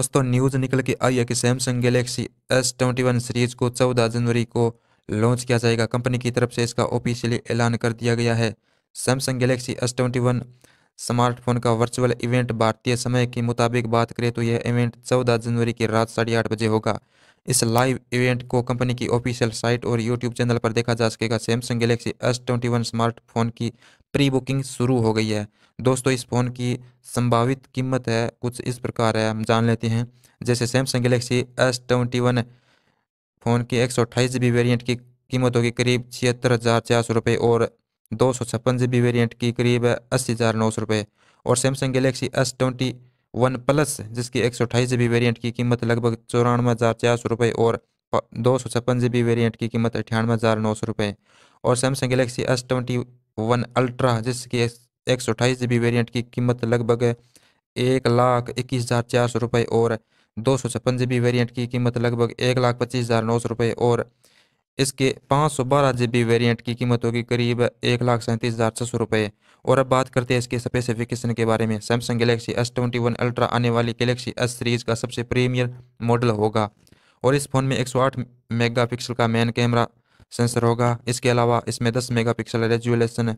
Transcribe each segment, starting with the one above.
दोस्तों न्यूज़ निकल के आई है कि Samsung Galaxy S twenty one series को चौदह जनवरी को लॉन्च किया जाएगा कंपनी की तरफ से इसका ऑफिशियली ऐलान कर दिया गया है Samsung Galaxy S twenty one smartphone का वर्चुअल इवेंट भारतीय समय के मुताबिक बात करें तो यह इवेंट 14 जनवरी की रात साढ़े आठ बजे होगा इस लाइव इवेंट को कंपनी की ऑफिशियल साइट और यूट्यूब चैनल पर देखा जा सकेगा Samsung Galaxy S twenty one smartphone की प्री बुकिंग शुरू हो गई है दोस्तों इस फ़ोन की संभावित कीमत है कुछ इस प्रकार है हम जान लेते हैं जैसे Samsung Galaxy S twenty one phone की एक सौ अट्ठाईस जी बी वेरियंट की कीमत होगी करीब छिहत्तर हज़ार चार सौ रुपये और दो सौ छप्पन जी बी वेरियंट की करीब है अस्सी हज़ार नौ सौ रुपये और Samsung Galaxy S twenty one plus जिसकी एक सौ अठाईस जी बी वेरियंट की कीमत लगभग चौरानवे हज़ार चार सौ रुपये और दो सौ छप्पन जी बी वेरियंट की कीमत अठानवे हज़ार नौ सौ रुपये और Samsung Galaxy S twenty one ultra जिसकी एक सौ अठाईस जी बी वेरियंट की कीमत लगभग एक लाख इक्कीस हज़ार चार सौ रुपये और दो सौ छप्पन जी बी वेरियंट की कीमत लगभग एक लाख पच्चीस हज़ार नौ सौ रुपये और इसके पाँच सौ बारह जी बी वेरियंट की कीमत होगी करीब एक लाख सैंतीस हज़ार छः सौ रुपये और अब बात करते हैं इसके स्पेसिफिकेशन के बारे में Samsung Galaxy S twenty one ultra आने वाली गलेक्सी एस सीरीज़ का सबसे प्रीमियर मॉडल होगा और इस फ़ोन में एक सौ आठ मेगा पिक्सल का मेन कैमरा सेंसर होगा इसके अलावा इसमें दस mega pixel resolution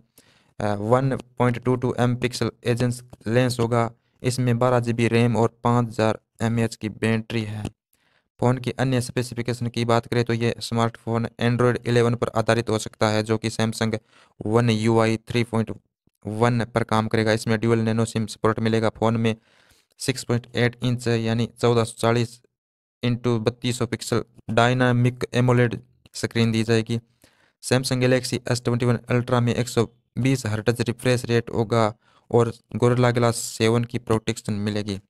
one point two two M pixel एजेंस लेंस होगा इसमें बारह जी बी रैम और पाँच हज़ार एम एच की बैटरी है फ़ोन की अन्य स्पेसिफिकेशन की बात करें तो ये स्मार्टफोन एंड्रॉयड 11 पर आधारित हो सकता है जो कि Samsung one U I three point one पर काम करेगा इसमें ड्यूअल नैनो सिम सपोर्ट मिलेगा फ़ोन में सिक्स पॉइंट एट इंच यानी चौदह सौ चालीस इंटू बत्तीस सौ पिक्सल डायनामिक एमोलेड स्क्रीन दी जाएगी Samsung Galaxy S twenty one ultra में एक सौ बीस हर्टज रिफ्रेश रेट होगा और गोरला ग्लास सेवन की प्रोटेक्शन मिलेगी